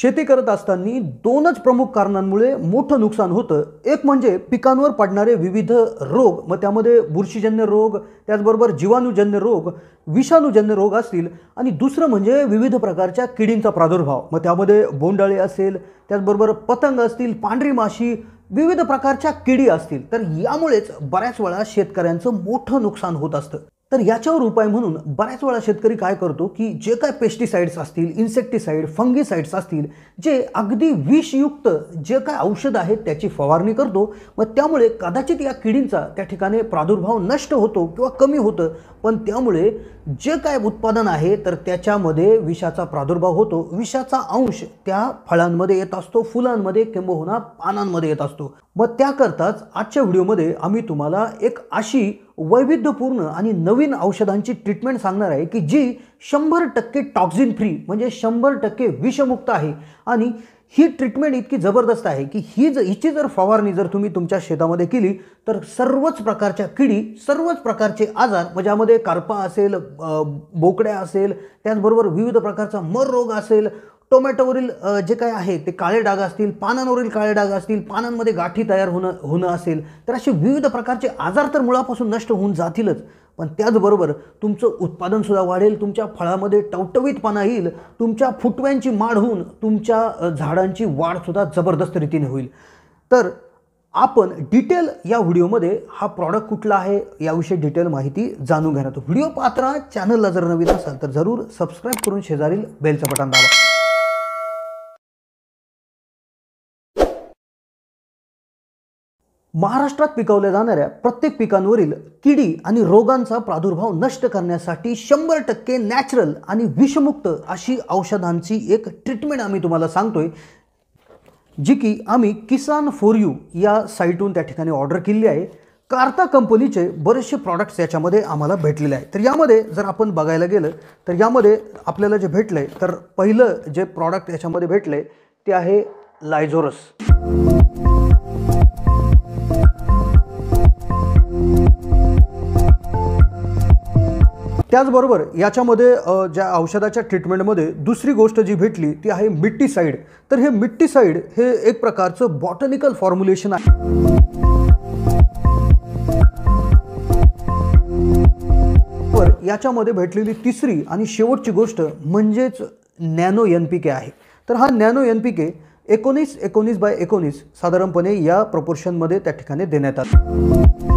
शेती करत असताना दोनच प्रमुख कारणांमुळे मोठं नुकसान होतं एक म्हणजे पिकांवर पडणारे विविध रोग मग त्यामध्ये बुरशीजन्य रोग त्याचबरोबर जीवाणूजन्य रोग विषाणूजन्य रोग असतील आणि दुसरं म्हणजे विविध प्रकारच्या किडींचा प्रादुर्भाव मग त्यामध्ये बोंडाळे असेल त्याचबरोबर पतंग असतील पांढरी माशी विविध प्रकारच्या किडी असतील तर यामुळेच बऱ्याच वेळा शेतकऱ्यांचं मोठं नुकसान होत असतं तर याच्यावर उपाय म्हणून बऱ्याच वेळा शेतकरी काय करतो की जे काय पेस्टिसाईड्स असतील इन्सेक्टिसाईड फंगिसाईड्स असतील जे अगदी विषयुक्त जे काय औषध आहेत त्याची फवारणी करतो मग त्यामुळे कदाचित या किडींचा त्या ठिकाणी प्रादुर्भाव नष्ट होतो किंवा कमी होतं पण त्यामुळे जे काय उत्पादन आहे तर त्याच्यामध्ये विषाचा प्रादुर्भाव होतो विषाचा अंश त्या फळांमध्ये येत असतो फुलांमध्ये किंबहुना पानांमध्ये येत असतो मग त्याकरताच आजच्या व्हिडिओमध्ये आम्ही तुम्हाला एक अशी वैविध्यपूर्ण आणि नवीन औषधांची ट्रीटमेंट सांगणार आहे की जी शंभर टक्के टॉक्झिन फ्री म्हणजे शंभर टक्के विषमुक्त आहे आणि ही ट्रीटमेंट इतकी जबरदस्त आहे की ही जर हिची जर फवारणी जर तुम्ही तुमच्या शेतामध्ये केली तर सर्वच प्रकारच्या किडी सर्वच प्रकारचे आजार म्हणजे कारपा असेल बोकड्या असेल त्याचबरोबर विविध प्रकारचा मर रोग असेल टोमॅटोवरील जे काय आहे ते काळे डाग असतील पानांवरील काळे डाग असतील पानांमध्ये गाठी तयार होणं होणं असेल तर असे विविध प्रकारचे आजार तर मुळापासून नष्ट होऊन जातीलच पण त्याचबरोबर तुमचं उत्पादनसुद्धा वाढेल तुमच्या फळामध्ये पाना येईल तुमच्या फुटव्यांची माड होऊन तुमच्या झाडांची वाढसुद्धा जबरदस्त रीतीने होईल तर आपण डिटेल या व्हिडिओमध्ये हा प्रॉडक्ट कुठला आहे याविषयी डिटेल माहिती जाणून घेणार व्हिडिओ पात्रा चॅनलला जर नवीन असाल तर जरूर सबस्क्राईब करून शेजारील बेलचं बटन दाबा महाराष्ट्रात पिकवल्या जाणाऱ्या प्रत्येक पिकांवरील किडी आणि रोगांचा प्रादुर्भाव नष्ट करण्यासाठी शंभर टक्के नॅचरल आणि विषमुक्त अशी औषधांची एक ट्रीटमेंट आम्ही तुम्हाला सांगतोय जी की आम्ही किसान फॉर यू या साईटहून त्या ठिकाणी ऑर्डर केली आहे कार्ता कंपनीचे बरेचसे प्रॉडक्ट्स याच्यामध्ये आम्हाला भेटलेले आहेत तर यामध्ये जर आपण बघायला गेलं तर यामध्ये आपल्याला जे भेटलं आहे तर पहिलं जे प्रॉडक्ट याच्यामध्ये भेटलं ते आहे लायझोरस त्याचबरोबर याच्यामध्ये ज्या औषधाच्या ट्रीटमेंटमध्ये दुसरी गोष्ट जी भेटली ती आहे मिट्टीसाईड तर हे मिट्टीसाईड हे एक प्रकारचं बॉटनिकल फॉर्म्युलेशन आहे याच्यामध्ये भेटलेली तिसरी आणि शेवटची गोष्ट म्हणजेच नॅनो एन पी के आहे तर हा नॅनो एन पी के एकोणीस एकोणीस बाय एकोणीस साधारणपणे या प्रपोर्शनमध्ये त्या ठिकाणी देण्यात आला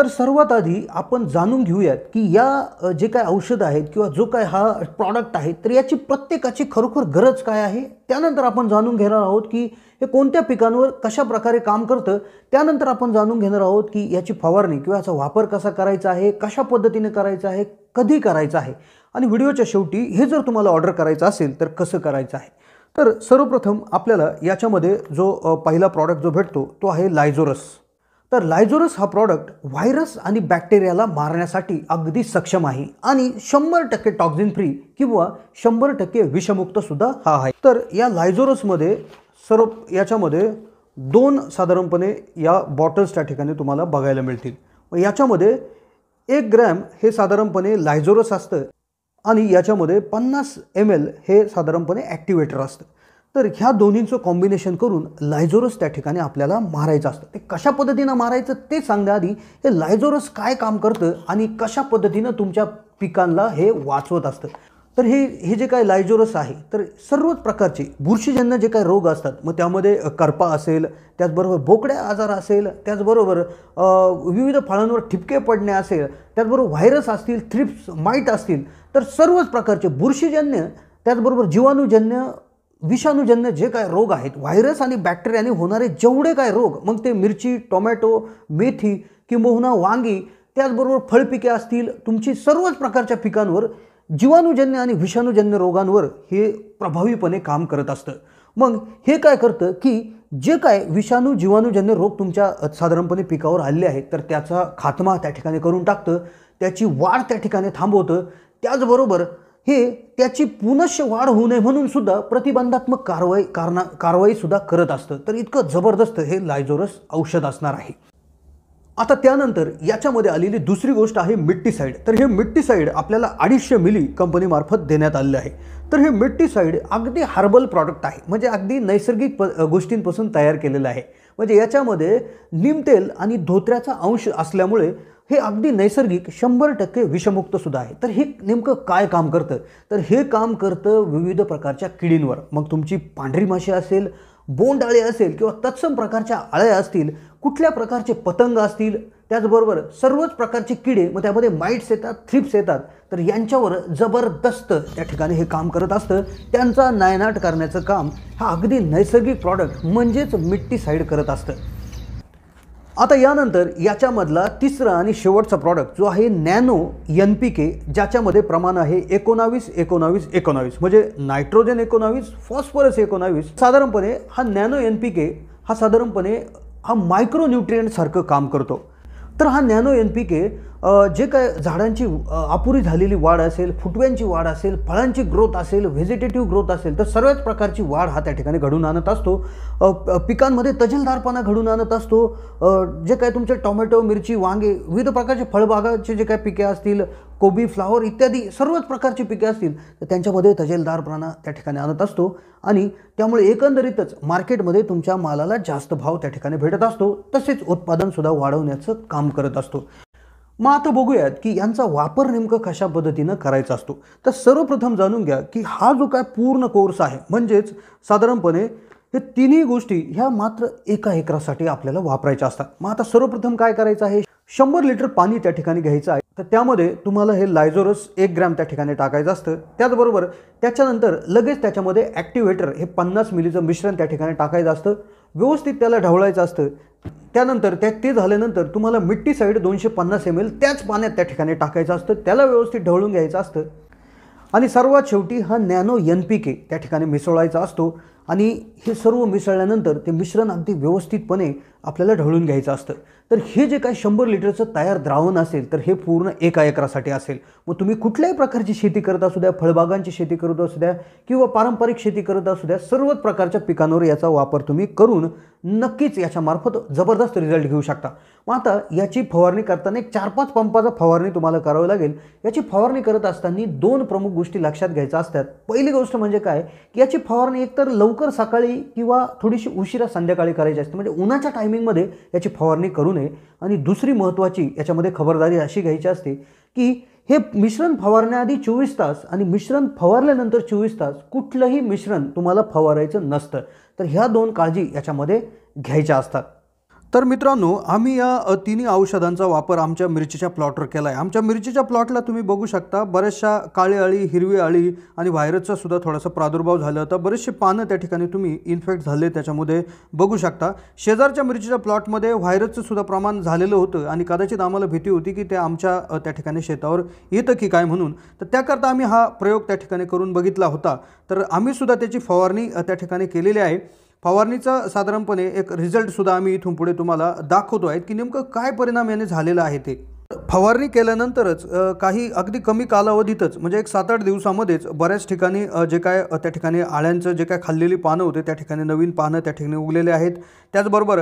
तर सर्वात आधी आपण जाणून घेऊयात की या जे काय औषध आहेत किंवा जो काय हा प्रॉडक्ट आहे तर याची प्रत्येकाची खरोखर गरज काय आहे त्यानंतर आपण जाणून घेणार आहोत की हे कोणत्या पिकांवर कशा प्रकारे काम करतं त्यानंतर आपण जाणून घेणार आहोत की याची फवारणी किंवा याचा वापर कसा करायचा आहे कशा पद्धतीने करायचा आहे कधी करायचा आहे आणि व्हिडिओच्या शेवटी हे जर तुम्हाला ऑर्डर करायचं असेल तर कसं करायचं आहे तर सर्वप्रथम आपल्याला याच्यामध्ये जो पहिला प्रॉडक्ट जो भेटतो तो आहे लायझोरस तर लायझोरस हा प्रॉडक्ट व्हायरस आणि बॅक्टेरियाला मारण्यासाठी अगदी सक्षम आहे आणि शंभर टक्के टॉक्झिन फ्री किंवा शंभर टक्के विषमुक्तसुद्धा हा आहे तर या लायझोरसमध्ये सर्व याच्यामध्ये दोन साधारणपणे या बॉटल्स त्या ठिकाणी तुम्हाला बघायला मिळतील याच्यामध्ये एक ग्रॅम हे साधारणपणे लायझोरस असतं आणि याच्यामध्ये पन्नास एम एल हे साधारणपणे ॲक्टिवेटर असतं तर ह्या दोन्हींचं कॉम्बिनेशन करून लायझोरस त्या ठिकाणी आपल्याला मारायचं असतं ते कशा पद्धतीनं मारायचं ते सांगण्याआधी हे लायझोरस काय काम करतं आणि कशा पद्धतीनं तुमच्या पिकांना हे वाचवत असतं तर हे हे जे काय लायझोरस आहे तर सर्वच प्रकारचे बुरशीजन्य जे काही रोग असतात मग त्यामध्ये करपा असेल त्याचबरोबर बोकड्या आजार असेल त्याचबरोबर विविध फळांवर ठिपके पडणे असेल त्याचबरोबर व्हायरस असतील थ्रिप्स माईट असतील तर सर्वच प्रकारचे बुरशीजन्य त्याचबरोबर जीवाणूजन्य विषाणूजन्य जे काय रोग आहेत व्हायरस आणि बॅक्टेरियाने होणारे जेवढे काय रोग मग ते मिरची टोमॅटो मेथी किंबहुना वांगी त्याचबरोबर फळपिके असतील तुमची सर्वच प्रकारच्या पिकांवर जीवाणूजन्य आणि विषाणूजन्य रोगांवर हे प्रभावीपणे काम करत असतं मग हे काय करतं की जे काय विषाणू जीवाणूजन्य रोग तुमच्या साधारणपणे पिकावर आले आहेत तर त्याचा खात्मा त्या ठिकाणी करून टाकतं त्याची वाढ त्या ठिकाणी थांबवतं त्याचबरोबर हे त्याची पुनश्च वाढ होऊ नये म्हणून सुद्धा प्रतिबंधात्मक कारवाई कारणा सुद्धा करत असतं तर इतकं जबरदस्त हे लायझोरस औषध असणार आहे आता त्यानंतर याच्यामध्ये आलेली दुसरी गोष्ट आहे मिट्टीसाईड तर हे मिट्टीसाईड आपल्याला अडीचशे मिली कंपनीमार्फत देण्यात आलेले आहे तर हे मिट्टीसाईड अगदी हर्बल प्रॉडक्ट आहे म्हणजे अगदी नैसर्गिक प गोष्टींपासून तयार केलेलं आहे म्हणजे याच्यामध्ये निमतेल आणि धोत्र्याचा अंश असल्यामुळे हे अगदी नैसर्गिक शंभर टक्के विषमुक्त सुद्धा आहे तर हे नेमकं काय काम करतं तर हे काम करतं विविध प्रकारच्या किडींवर मग तुमची पांढरी माशी असेल बोंडाळे असेल किंवा तत्सम प्रकारच्या आळ्या असतील कुठल्या प्रकारचे पतंग असतील त्याचबरोबर सर्वच प्रकारचे किडे मग त्यामध्ये माइट्स येतात थ्रिप्स येतात तर यांच्यावर जबरदस्त त्या ठिकाणी हे काम करत असतं त्यांचा नायनाट करण्याचं काम हा अगदी नैसर्गिक प्रॉडक्ट म्हणजेच मिट्टी साईड करत असतं आता यानंतर याच्यामधला तिसरा आणि शेवटचा प्रॉडक्ट जो आहे नॅनो एन पी के ज्याच्यामध्ये प्रमाण आहे एकोणावीस एकोणावीस एकोणावीस म्हणजे नायट्रोजन एकोणावीस फॉस्फरस एकोणावीस साधारणपणे हा नॅनो एन पी के हा साधारणपणे हा मायक्रो सारखं काम करतो तर हा नॅनो एन पी के जे काय झाडांची अपुरी झालेली वाढ असेल फुटव्यांची वाढ असेल फळांची ग्रोथ असेल व्हेजिटेटिव्ह ग्रोथ असेल तर सर्वच प्रकारची वाढ हा त्या ठिकाणी घडून आणत असतो पिकांमध्ये तजेलदारपणा घडून आणत असतो जे काय तुमचे टोमॅटो मिरची वांगे विविध प्रकारचे फळबागाचे जे काय पिके असतील कोबी फ्लावर इत्यादी सर्वच प्रकारची पिके असतील तर त्यांच्यामध्ये तजेलदार प्राणा त्या ठिकाणी आणत असतो आणि त्यामुळे एकंदरीतच मार्केटमध्ये तुमच्या मालाला जास्त भाव त्या ठिकाणी भेटत असतो तसेच उत्पादनसुद्धा वाढवण्याचं काम करत असतो मग आता बघूयात की यांचा वापर नेमकं कशा पद्धतीनं करायचा असतो तर सर्वप्रथम जाणून घ्या की हा जो काय पूर्ण कोर्स आहे म्हणजेच साधारणपणे हे तिन्ही गोष्टी ह्या मात्र एका एकरासाठी आपल्याला वापरायच्या असतात मग आता सर्वप्रथम काय करायचं आहे शंभर लिटर पाणी त्या ठिकाणी घ्यायचं आहे तर त्यामध्ये तुम्हाला हे लायझोरस एक ग्रॅम त्या ठिकाणी टाकायचं असतं त्याचबरोबर त्याच्यानंतर लगेच त्याच्यामध्ये ॲक्टिव्हेटर हे पन्नास मिलीचं मिश्रण त्या ठिकाणी टाकायचं असतं व्यवस्थित त्याला ढवळायचं असतं त्यानंतर त्या ते झाल्यानंतर तुम्हाला मिट्टी साईड दोनशे पन्नास एम एल त्याच पाण्यात त्या ठिकाणी टाकायचं असतं त्याला व्यवस्थित ढवळून घ्यायचं असतं आणि सर्वात शेवटी हा नॅनो एन पी के त्या ठिकाणी मिसळायचा असतो आणि हे सर्व मिसळल्यानंतर ते मिश्रण अगदी व्यवस्थितपणे आपल्याला ढवळून घ्यायचं असतं तर हे जे काय शंभर लिटरचं तयार द्रावण असेल तर हे पूर्ण एका एकरासाठी असेल मग तुम्ही कुठल्याही प्रकारची शेती करत असू द्या फळबागांची शेती करत असू द्या किंवा पारंपरिक शेती करत असू द्या सर्वच प्रकारच्या पिकांवर याचा वापर तुम्ही करून नक्कीच याच्यामार्फत जबरदस्त रिझल्ट घेऊ शकता मग आता याची फवारणी करताना एक चार पाच पंपाचा फवारणी तुम्हाला करावी लागेल याची फवारणी करत असताना दोन प्रमुख गोष्टी लक्षात घ्यायच्या असतात पहिली गोष्ट म्हणजे काय की याची फवारणी एकतर लवकर सकाळी किंवा थोडीशी उशिरा संध्याकाळी करायची असते म्हणजे उन्हाच्या टायमिंगमध्ये याची फवारणी करू नये आणि दुसरी महत्त्वाची याच्यामध्ये खबरदारी अशी घ्यायची असते की हे मिश्रण फवारण्याआधी चोवीस तास आणि मिश्रण फवारल्यानंतर चोवीस तास कुठलंही मिश्रण तुम्हाला फवारायचं नसतं तर ह्या दोन काळजी याच्यामध्ये घ्यायच्या असतात तर मित्रांनो आम्ही या तिन्ही औषधांचा वापर आमच्या मिरचीच्या प्लॉटवर केला आहे आमच्या मिरचीच्या प्लॉटला तुम्ही बघू शकता बऱ्याचशा काळी अळी हिरवी अळी आणि व्हायरसचा सुद्धा थोडासा प्रादुर्भाव झाला होता बरेचसे पानं त्या ठिकाणी तुम्ही इन्फेक्ट झाले त्याच्यामध्ये बघू शकता शेजारच्या मिरचीच्या प्लॉटमध्ये व्हायरसचं सुद्धा प्रमाण झालेलं होतं आणि कदाचित आम्हाला भीती होती की ते आमच्या त्या ठिकाणी शेतावर येतं की काय म्हणून तर त्याकरता आम्ही हा प्रयोग त्या ठिकाणी करून बघितला होता तर आम्हीसुद्धा त्याची फवारणी त्या ठिकाणी केलेली आहे फवारणीचा साधारणपणे एक रिझल्टसुद्धा आम्ही इथून पुढे तुम्हाला दाखवतो आहेत की नेमकं काय परिणाम याने झालेला आहे ते फवारणी केल्यानंतरच काही अगदी कमी कालावधीतच म्हणजे एक सात आठ दिवसामध्येच बऱ्याच ठिकाणी जे काय त्या ठिकाणी आळ्यांचं जे काय खाल्लेली पानं होते त्या ठिकाणी नवीन पानं त्या ठिकाणी उगलेले आहेत त्याचबरोबर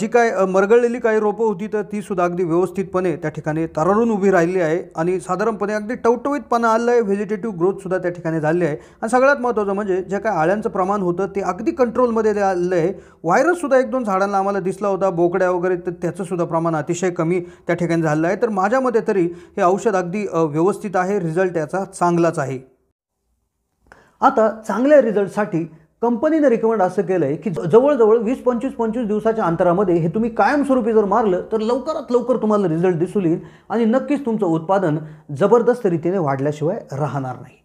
जी काय मरगळलेली काही रोपं होती तर ती सुद्धा अगदी व्यवस्थितपणे त्या ठिकाणी तरारून उभी राहिली आहे आणि साधारणपणे अगदी टवटवीत पानं आलं आहे व्हेजिटेटिव्ह ग्रोथसुद्धा त्या ठिकाणी झाली आहे आणि सगळ्यात महत्त्वाचं म्हणजे जे काय आळ्यांचं प्रमाण होतं ते अगदी कंट्रोलमध्ये आलेलं आहे व्हायरससुद्धा एक दोन झाडांना आम्हाला दिसला होता बोकड्या वगैरे तर त्याचंसुद्धा प्रमाण अतिशय कमी त्या ठिकाणी झालेलं आहे तर माझ्या मते तरी हे औषध अगदी व्यवस्थित आहे रिझल्ट याचा चांगलाच आहे आता चांगल्या रिझल्टसाठी कंपनीने रिकमेंड असं केलं आहे की जवळजवळ वीस पंचवीस पंचवीस दिवसाच्या अंतरामध्ये हे तुम्ही कायमस्वरूपी जर मारलं तर लवकरात लवकर तुम्हाला रिझल्ट दिसून येईल आणि नक्कीच तुमचं उत्पादन जबरदस्त रीतीने वाढल्याशिवाय राहणार नाही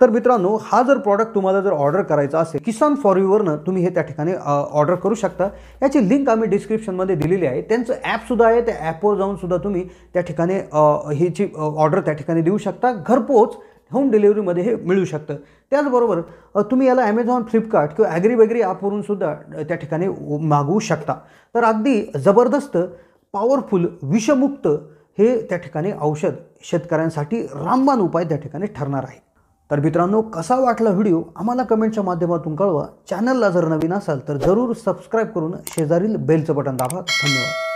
तर मित्रांनो हा जर प्रॉडक्ट तुम्हाला जर ऑर्डर करायचा असेल किसान फॉर युवरनं तुम्ही हे त्या ठिकाणी ऑर्डर करू शकता याची लिंक आम्ही डिस्क्रिप्शनमध्ये दिलेली आहे त्यांचं ॲपसुद्धा आहे त्या ॲपवर जाऊनसुद्धा तुम्ही त्या ठिकाणी ह्याची ऑर्डर त्या ठिकाणी देऊ शकता घरपोच होम डिलिव्हरीमध्ये हे मिळू शकतं त्याचबरोबर तुम्ही याला ॲमेझॉन फ्लिपकार्ट किंवा ॲग्री वगैरे ॲपवरून सुद्धा त्या ठिकाणी मागवू शकता तर अगदी जबरदस्त पॉवरफुल विषमुक्त हे त्या ठिकाणी औषध शेतकऱ्यांसाठी रामबाण उपाय त्या ठिकाणी ठरणार आहे तर मित्रांनो कसा वाटला व्हिडिओ आम्हाला कमेंटच्या माध्यमातून कळवा चॅनलला जर नवीन असाल तर जरूर सबस्क्राईब करून शेजारील बेलचं बटन दाबा धन्यवाद